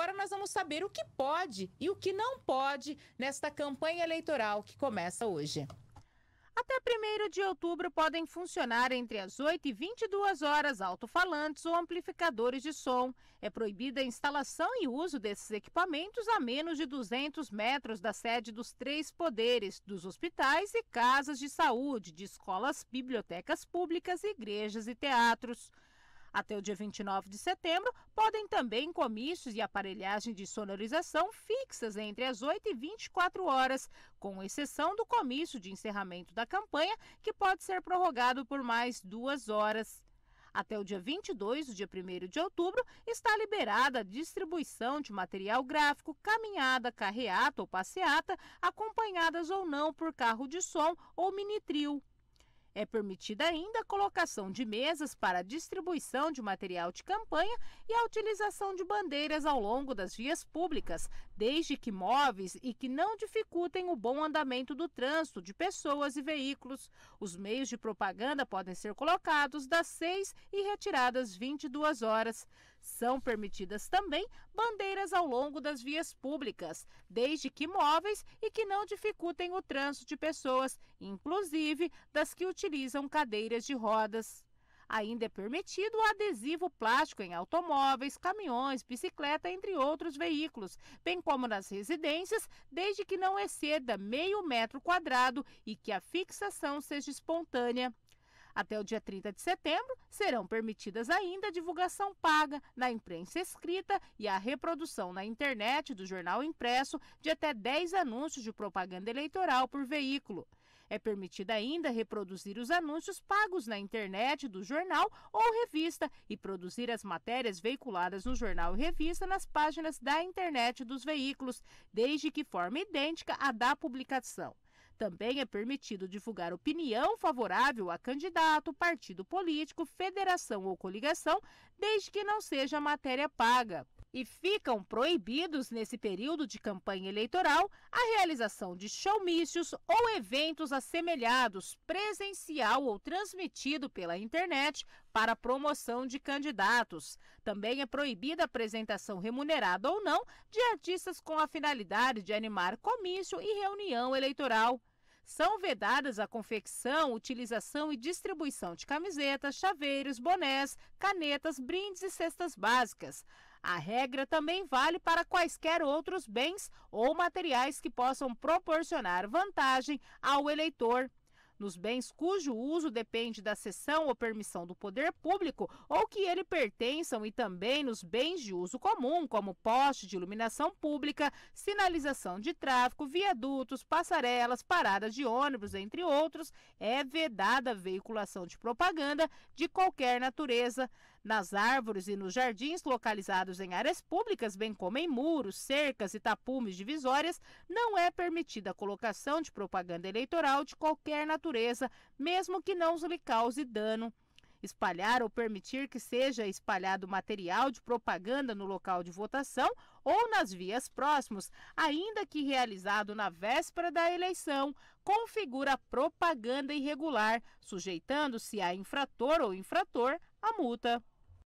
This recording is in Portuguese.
Agora nós vamos saber o que pode e o que não pode nesta campanha eleitoral que começa hoje. Até 1 de outubro podem funcionar entre as 8 e 22 horas alto-falantes ou amplificadores de som. É proibida a instalação e uso desses equipamentos a menos de 200 metros da sede dos três poderes, dos hospitais e casas de saúde, de escolas, bibliotecas públicas, igrejas e teatros. Até o dia 29 de setembro, podem também comícios e aparelhagem de sonorização fixas entre as 8 e 24 horas, com exceção do comício de encerramento da campanha, que pode ser prorrogado por mais duas horas. Até o dia 22, o dia 1 de outubro, está liberada a distribuição de material gráfico, caminhada, carreata ou passeata, acompanhadas ou não por carro de som ou mini trio. É permitida ainda a colocação de mesas para distribuição de material de campanha e a utilização de bandeiras ao longo das vias públicas, desde que móveis e que não dificultem o bom andamento do trânsito de pessoas e veículos. Os meios de propaganda podem ser colocados das 6 e retiradas 22 horas. São permitidas também bandeiras ao longo das vias públicas, desde que móveis e que não dificultem o trânsito de pessoas, inclusive das que utilizam cadeiras de rodas. Ainda é permitido o adesivo plástico em automóveis, caminhões, bicicleta, entre outros veículos, bem como nas residências, desde que não exceda meio metro quadrado e que a fixação seja espontânea. Até o dia 30 de setembro, serão permitidas ainda a divulgação paga na imprensa escrita e a reprodução na internet do jornal impresso de até 10 anúncios de propaganda eleitoral por veículo. É permitida ainda reproduzir os anúncios pagos na internet do jornal ou revista e produzir as matérias veiculadas no jornal e revista nas páginas da internet dos veículos, desde que forma idêntica à da publicação. Também é permitido divulgar opinião favorável a candidato, partido político, federação ou coligação, desde que não seja matéria paga e ficam proibidos nesse período de campanha eleitoral a realização de showmícios ou eventos assemelhados, presencial ou transmitido pela internet, para promoção de candidatos. Também é proibida a apresentação remunerada ou não de artistas com a finalidade de animar comício e reunião eleitoral. São vedadas a confecção, utilização e distribuição de camisetas, chaveiros, bonés, canetas, brindes e cestas básicas. A regra também vale para quaisquer outros bens ou materiais que possam proporcionar vantagem ao eleitor nos bens cujo uso depende da cessão ou permissão do poder público ou que ele pertençam e também nos bens de uso comum, como poste de iluminação pública, sinalização de tráfego, viadutos, passarelas, paradas de ônibus, entre outros, é vedada a veiculação de propaganda de qualquer natureza nas árvores e nos jardins localizados em áreas públicas, bem como em muros, cercas e tapumes divisórias, não é permitida a colocação de propaganda eleitoral de qualquer natureza, mesmo que não lhe cause dano espalhar ou permitir que seja espalhado material de propaganda no local de votação ou nas vias próximos, ainda que realizado na véspera da eleição, configura propaganda irregular, sujeitando-se a infrator ou infrator a multa.